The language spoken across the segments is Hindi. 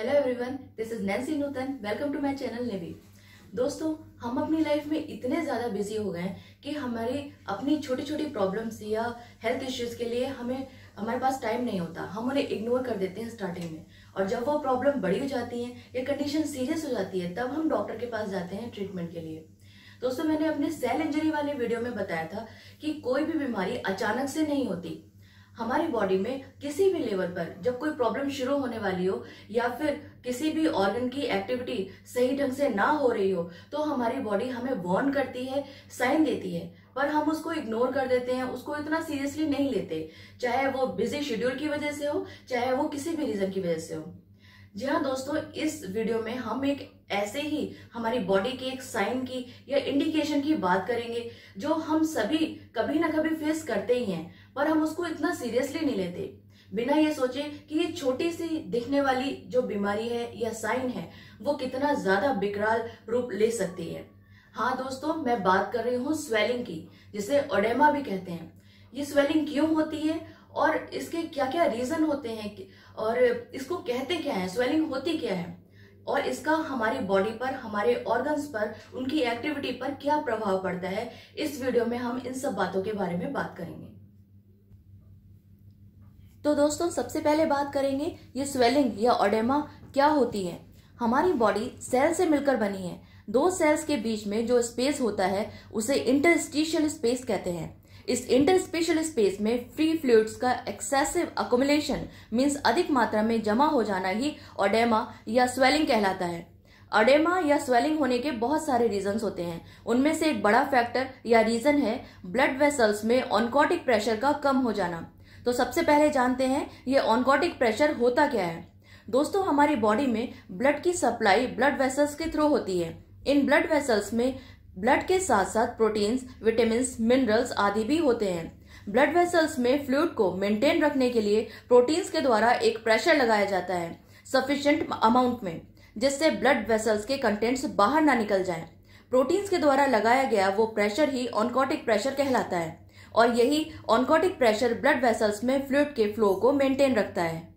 Hello everyone this is Nancy Nutan welcome to my channel नेवी दोस्तों हम अपनी लाइफ में इतने ज़्यादा बिजी हो गए कि हमारी अपनी छोटी छोटी प्रॉब्लम्स या हेल्थ इश्यूज के लिए हमें हमारे पास टाइम नहीं होता हम उन्हें इग्नोर कर देते हैं स्टार्टिंग में और जब वो प्रॉब्लम बड़ी हो जाती है या कंडीशन सीरियस हो जाती है तब हम डॉक्टर के पास जाते हैं ट्रीटमेंट के लिए दोस्तों मैंने अपने सेल इंजरी वाले वीडियो में बताया था कि कोई भी बीमारी अचानक से नहीं होती हमारी बॉडी में किसी भी लेवल पर जब कोई प्रॉब्लम शुरू होने वाली हो या फिर किसी भी ऑर्गन की एक्टिविटी सही ढंग से ना हो रही हो तो हमारी बॉडी हमें वॉर्न करती है साइन देती है पर हम उसको इग्नोर कर देते हैं उसको इतना सीरियसली नहीं लेते चाहे वो बिजी शेड्यूल की वजह से हो चाहे वो किसी भी रीजन की वजह से हो जी हाँ दोस्तों इस वीडियो में हम एक ऐसे ही हमारी बॉडी के एक साइन की या इंडिकेशन की बात करेंगे जो हम सभी कभी ना कभी फेस करते ही हैं पर हम उसको इतना सीरियसली नहीं लेते बिना ये सोचे कि ये छोटी सी दिखने वाली जो बीमारी है या साइन है वो कितना ज्यादा विकराल रूप ले सकती है हाँ दोस्तों मैं बात कर रही हूँ स्वेलिंग की जिसे ओडेमा भी कहते हैं ये स्वेलिंग क्यों होती है और इसके क्या क्या रीजन होते हैं और इसको कहते क्या है स्वेलिंग होती क्या है और इसका हमारी बॉडी पर हमारे ऑर्गन्स पर उनकी एक्टिविटी पर क्या प्रभाव पड़ता है इस वीडियो में हम इन सब बातों के बारे में बात करेंगे तो दोस्तों सबसे पहले बात करेंगे ये स्वेलिंग या ओडेमा क्या होती है हमारी बॉडी सेल से मिलकर बनी है दो सेल्स के बीच में जो स्पेस होता है उसे इंटरस्टिशियल स्पेस कहते हैं इस इंटरस्पेशल स्पेस में फ्री फ्लूड्स का एक्सेसिव अकोमुलेशन मीन्स अधिक मात्रा में जमा हो जाना ही ओडेमा या स्वेलिंग कहलाता है ओडेमा या स्वेलिंग होने के बहुत सारे रीजन होते हैं उनमें से एक बड़ा फैक्टर या रीजन है ब्लड वेसल्स में ऑनकोटिक प्रेशर का कम हो जाना तो सबसे पहले जानते हैं ये ऑनकोटिक प्रेशर होता क्या है दोस्तों हमारी बॉडी में ब्लड की सप्लाई ब्लड वेसल्स के थ्रू होती है इन ब्लड वेसल्स में ब्लड के साथ साथ प्रोटीन्स विटामिन मिनरल्स आदि भी होते हैं ब्लड वेसल्स में फ्लूड को मेंटेन रखने के लिए प्रोटीन्स के द्वारा एक प्रेशर लगाया जाता है सफिशियंट अमाउंट में जिससे ब्लड वेसल्स के कंटेंट्स बाहर ना निकल जाएं। प्रोटीन्स के द्वारा लगाया गया वो प्रेशर ही ऑनकोटिक प्रेशर कहलाता है और यही ऑनकोटिक प्रेशर ब्लड वेसल्स में फ्लूड के फ्लो को मेंटेन रखता है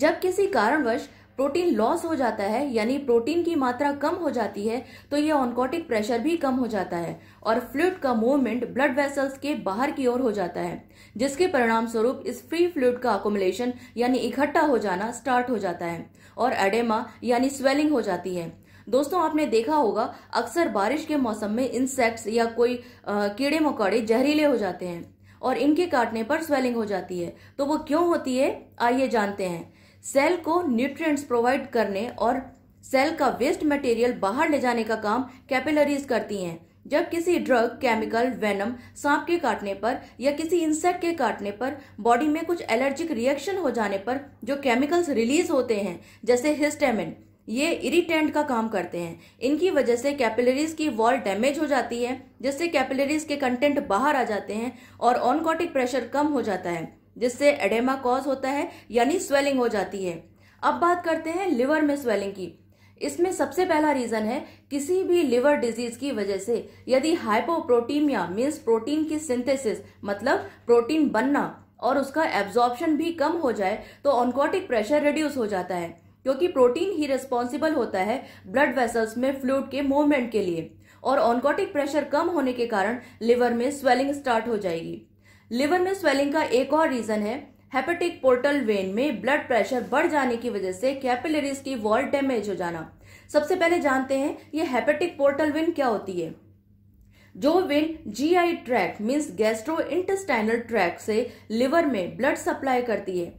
जब किसी कारणवश प्रोटीन लॉस हो जाता है यानी प्रोटीन की मात्रा कम हो जाती है तो ये ऑनकोटिक प्रेशर भी कम हो जाता है और फ्लूड का मूवमेंट ब्लड वेसल्स के बाहर की ओर हो जाता है जिसके परिणाम स्वरूप इस फ्री फ्लूड का अकोमलेशन यानी इकट्ठा हो जाना स्टार्ट हो जाता है और एडेमा यानी स्वेलिंग हो जाती है दोस्तों आपने देखा होगा अक्सर बारिश के मौसम में इंसेक्ट्स या कोई कीड़े मकोड़े जहरीले हो जाते हैं और इनके काटने पर स्वेलिंग हो जाती है तो वो क्यों होती है आइए जानते हैं सेल को न्यूट्रिएंट्स प्रोवाइड करने और सेल का वेस्ट मटेरियल बाहर ले जाने का काम कैपिलरीज करती हैं जब किसी ड्रग केमिकल वेनम सांप के काटने पर या किसी इंसेक्ट के काटने पर बॉडी में कुछ एलर्जिक रिएक्शन हो जाने पर जो केमिकल्स रिलीज होते हैं जैसे हिस्टेमिन ये इरिटेंट का काम करते हैं इनकी वजह से कैपिलरीज की वॉल डैमेज हो जाती है जिससे कैपिलरीज के कंटेंट बाहर आ जाते हैं और ऑनकॉटिक प्रेशर कम हो जाता है जिससे एडेमा कॉज होता है यानी स्वेलिंग हो जाती है अब बात करते हैं लिवर में स्वेलिंग की इसमें सबसे पहला रीजन है किसी भी लिवर डिजीज की वजह से यदि हाइपोप्रोटीमिया मीन्स प्रोटीन की सिंथेसिस मतलब प्रोटीन बनना और उसका एब्जॉर्प्शन भी कम हो जाए तो ऑनकोटिक प्रेशर रिड्यूस हो जाता है क्योंकि प्रोटीन ही रिस्पॉन्सिबल होता है ब्लड वेसल्स में फ्लूड के मूवमेंट के लिए और ऑनकोटिक प्रेशर कम होने के कारण लिवर में स्वेलिंग स्टार्ट हो जाएगी लिवर में स्वेलिंग का एक और रीजन है हेपेटिक पोर्टल वेन में ब्लड प्रेशर बढ़ जाने की वजह से कैपिलरीज की वॉल डैमेज हो जाना सबसे पहले जानते हैं ये हेपेटिक पोर्टल वेन क्या होती है जो vein GI tract means gastro intestinal tract से लिवर में ब्लड सप्लाई करती है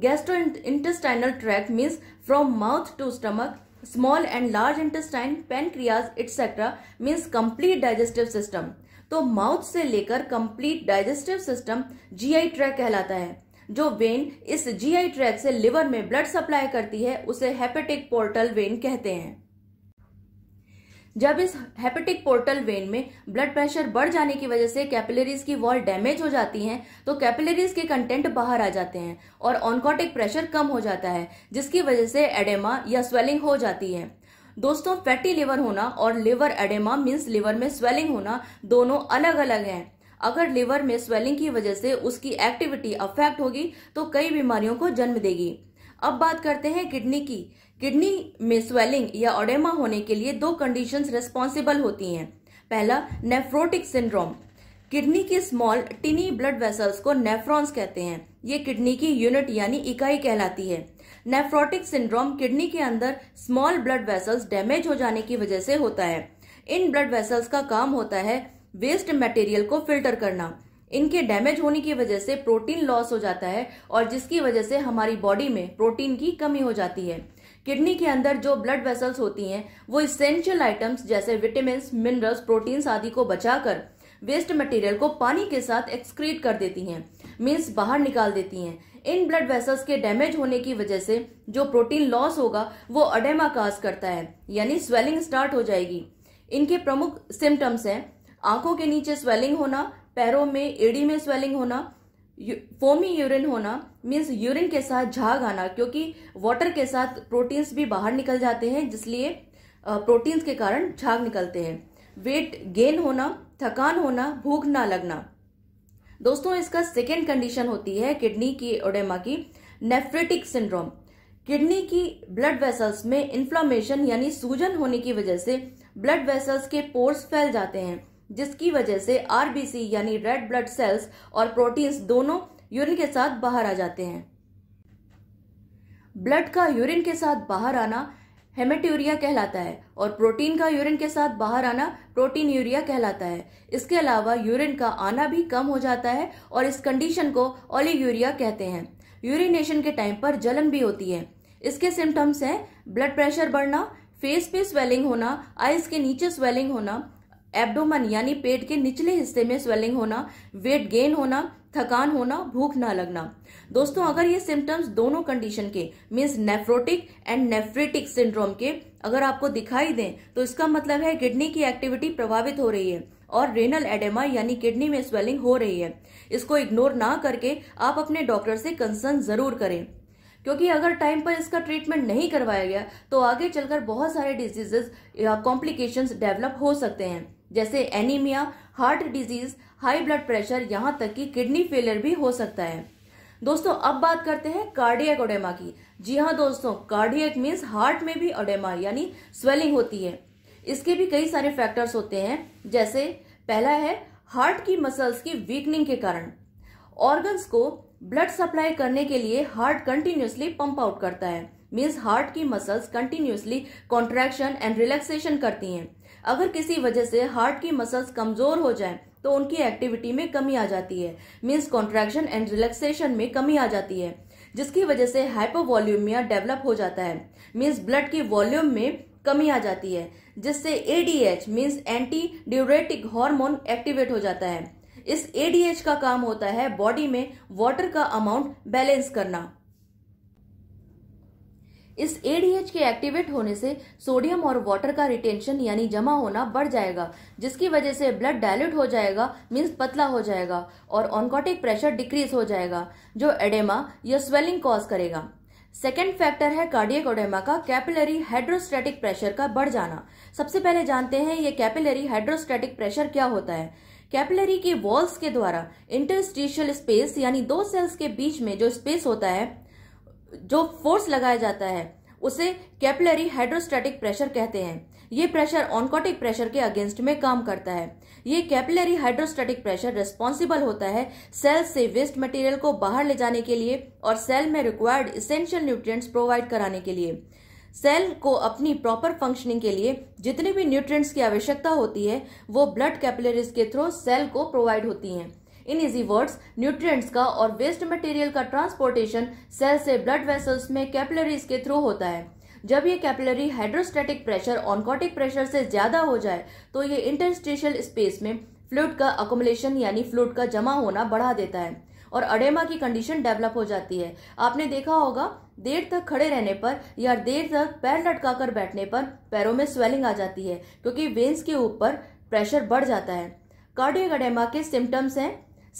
gastro intestinal tract means from mouth to stomach small and large intestine pancreas etcetera means complete digestive system तो माउथ से लेकर complete digestive system G I tract कहलाता है जो वेन इस जी आई ट्रैक से लिवर में ब्लड सप्लाई करती है उसे हेपेटिक पोर्टल वेन कहते हैं जब इस हेपेटिक पोर्टल वेन में ब्लड प्रेशर बढ़ जाने की वजह से कैपिलरीज की वॉल डैमेज हो जाती हैं तो कैपिलरीज के कंटेंट बाहर आ जाते हैं और ऑनकोटिक प्रेशर कम हो जाता है जिसकी वजह से एडेमा या स्वेलिंग हो जाती है दोस्तों फैटी लिवर होना और लिवर एडेमा मीन्स लिवर में स्वेलिंग होना दोनों अलग अलग हैं अगर लिवर में स्वेलिंग की वजह से उसकी एक्टिविटी अफेक्ट होगी तो कई बीमारियों को जन्म देगी अब बात करते हैं किडनी की किडनी में स्वेलिंग या ओडेमा होने के लिए दो कंडीशंस रिस्पॉन्सिबल होती हैं पहला नेफ्रोटिक सिंड्रोम किडनी की स्मॉल टिनी ब्लड वेसल्स को नेफ्रॉन्स कहते हैं ये किडनी की यूनिट यानी इकाई कहलाती है नेफ्रोटिक सिंड्रोम किडनी के अंदर स्मॉल ब्लड वेसल्स डैमेज हो जाने की वजह से होता है इन ब्लड वेसल्स का काम होता है वेस्ट मटेरियल को फिल्टर करना इनके डैमेज होने की वजह से प्रोटीन लॉस हो जाता है और जिसकी वजह से हमारी बॉडी में प्रोटीन की कमी हो जाती है किडनी के अंदर जो ब्लड वेसल्स होती हैं वो इसेंशियल आइटम्स जैसे विटामिन मिनरल्स प्रोटीन्स आदि को बचाकर वेस्ट मटेरियल को पानी के साथ एक्सक्रीट कर देती हैं मीन्स बाहर निकाल देती हैं इन ब्लड वेसल्स के डैमेज होने की वजह से जो प्रोटीन लॉस होगा वो अडेमा काज करता है यानी स्वेलिंग स्टार्ट हो जाएगी इनके प्रमुख सिम्टम्स हैं आंखों के नीचे स्वेलिंग होना पैरों में एडी में स्वेलिंग होना फोमी यूरिन होना मीन्स यूरिन के साथ झाग आना क्योंकि वाटर के साथ प्रोटीन्स भी बाहर निकल जाते हैं जिसलिए प्रोटीन्स के कारण झाग निकलते हैं वेट गेन होना थकान होना भूख ना लगना दोस्तों इसका सेकेंड कंडीशन होती है किडनी की ओडेमा की नेफ्रेटिक सिंड्रोम किडनी की ब्लड वेसल्स में इन्फ्लामेशन यानी सूजन होने की वजह से ब्लड वेसल्स के पोर्स फैल जाते हैं जिसकी वजह से आरबीसी यानी रेड ब्लड सेल्स और प्रोटीन्स दोनों यूरिन के साथ बाहर आ जाते हैं ब्लड का यूरिन के साथ बाहर आना हेमेट्यूरिया कहलाता है और प्रोटीन का यूरिन के साथ बाहर आना प्रोटीन यूरिया कहलाता है इसके अलावा यूरिन का आना भी कम हो जाता है और इस कंडीशन को यूरिया कहते हैं यूरिनेशन के टाइम पर जलन भी होती है इसके सिम्टम्स हैं ब्लड प्रेशर बढ़ना फेस पे स्वेलिंग होना आइज के नीचे स्वेलिंग होना एब्डोमन यानी पेट के निचले हिस्से में स्वेलिंग होना वेट गेन होना थकान होना भूख ना लगना दोस्तों अगर ये सिम्टम्स दोनों कंडीशन के means nephrotic and nephritic syndrome के अगर आपको दिखाई दें तो इसका मतलब है किडनी की एक्टिविटी प्रभावित हो रही है और रेनल एडेमा यानी किडनी में स्वेलिंग हो रही है इसको इग्नोर ना करके आप अपने डॉक्टर से कंसर्न जरूर करें क्योंकि अगर टाइम पर इसका ट्रीटमेंट नहीं करवाया गया तो आगे चलकर बहुत सारे डिजीजेज या कॉम्प्लिकेशंस डेवलप हो सकते हैं जैसे anaemia heart disease high blood pressure यहाँ तक कि किडनी फेलियर भी हो सकता है दोस्तों अब बात करते हैं कार्डियक ओडेमा की जी हाँ दोस्तों कार्डियक मीन्स हार्ट में भी ओडेमा यानी स्वेलिंग होती है इसके भी कई सारे फैक्टर्स होते हैं जैसे पहला है हार्ट की मसल्स की वीकनिंग के कारण ऑर्गन्स को ब्लड सप्लाई करने के लिए हार्ट कंटिन्यूसली पंप आउट करता है मीन्स हार्ट की muscles continuously contraction and relaxation करती हैं अगर किसी वजह से हार्ट की मसल्स कमजोर हो जाए तो उनकी एक्टिविटी में कमी आ जाती है मीन्स कॉन्ट्रैक्शन एंड रिलैक्सेशन में कमी आ जाती है जिसकी वजह से हाइपोवॉल्यूमिया डेवलप हो जाता है मीन्स ब्लड की वॉल्यूम में कमी आ जाती है जिससे ADH means anti diuretic hormone activate हो जाता है इस एडीएच का काम होता है बॉडी में वाटर का अमाउंट बैलेंस करना इस एडीएच के एक्टिवेट होने से सोडियम और वाटर का रिटेंशन यानी जमा होना बढ़ जाएगा जिसकी वजह से ब्लड डायल्यूट हो जाएगा मीन्स पतला हो जाएगा और ऑनकोटिक प्रेशर डिक्रीज हो जाएगा जो एडेमा या स्वेलिंग कॉज करेगा सेकेंड फैक्टर है कार्डियक ओडेमा का कैपिलरी हाइड्रोस्टैटिक प्रेशर का बढ़ जाना सबसे पहले जानते हैं ये कैपिलरी हाइड्रोस्टैटिक प्रेशर क्या होता है कैपिलरी की वॉल्स के द्वारा इंटरस्टिशियल स्पेस यानी दो सेल्स के बीच में जो स्पेस होता है जो फोर्स लगाया जाता है उसे कैपिलरी हाइड्रोस्टैटिक प्रेशर कहते हैं ये प्रेशर ऑनकोटिक प्रेशर के अगेंस्ट में काम करता है ये कैपिलरी हाइड्रोस्टैटिक प्रेशर रिस्पॉन्सिबल होता है सेल से वेस्ट मटेरियल को बाहर ले जाने के लिए और सेल में रिक्वायर्ड इसेंशियल न्यूट्रिएंट्स प्रोवाइड कराने के लिए सेल को अपनी प्रॉपर फंक्शनिंग के लिए जितने भी न्यूट्रिएंट्स की आवश्यकता होती है वो ब्लड कैपिलरीज के थ्रू सेल को प्रोवाइड होती हैं इन इजी वर्ड्स न्यूट्रिएंट्स का और वेस्ट मटेरियल का ट्रांसपोर्टेशन सेल से ब्लड वेसल्स में कैपिलरीज के थ्रू होता है जब ये capillary hydrostatic pressure oncotic pressure से ज्यादा हो जाए तो ये इंटरस्टिशियल स्पेस में फ्लूड का अकोमलेशन यानी फ्लूड का जमा होना बढ़ा देता है और अडेमा की कंडीशन डेवलप हो जाती है आपने देखा होगा देर तक खड़े रहने पर या देर तक पैर लटका कर बैठने पर पैरों में स्वेलिंग आ जाती है क्योंकि वेन्स के ऊपर प्रेशर बढ़ जाता है कार्डियक अडेमा के सिम्टम्स हैं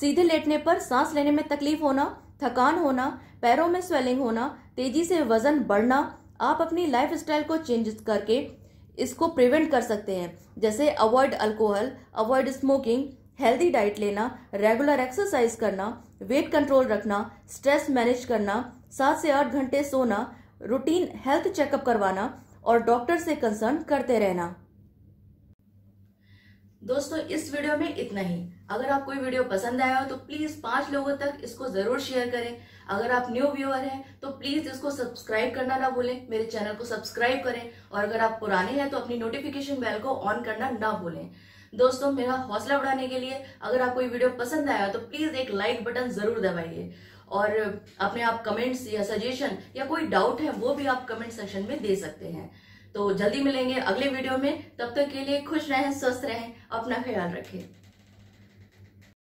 सीधे लेटने पर सांस लेने में तकलीफ होना थकान होना पैरों में स्वेलिंग होना तेजी से वजन बढ़ना आप अपनी लाइफ स्टाइल को चेंज करके इसको प्रिवेंट कर सकते हैं जैसे avoid alcohol avoid smoking healthy diet लेना रेगुलर एक्सरसाइज करना वेट कंट्रोल रखना स्ट्रेस मैनेज करना सात से आठ घंटे सोना रूटीन हेल्थ चेकअप करवाना और डॉक्टर से कंसर्न करते रहना दोस्तों इस वीडियो में इतना ही अगर आपको वीडियो पसंद आया हो तो प्लीज पांच लोगों तक इसको जरूर शेयर करें अगर आप न्यू व्यूअर हैं तो प्लीज इसको सब्सक्राइब करना ना भूलें मेरे चैनल को सब्सक्राइब करें और अगर आप पुराने हैं तो अपनी नोटिफिकेशन बेल को ऑन करना ना भूलें दोस्तों मेरा हौसला बढ़ाने के लिए अगर आपको ये वीडियो पसंद आया तो प्लीज एक लाइक बटन जरूर दबाइए और अपने आप कमेंट्स या सजेशन या कोई डाउट है वो भी आप कमेंट सेक्शन में दे सकते हैं तो जल्दी मिलेंगे अगले वीडियो में तब तक के लिए खुश रहें स्वस्थ रहें अपना ख्याल रखें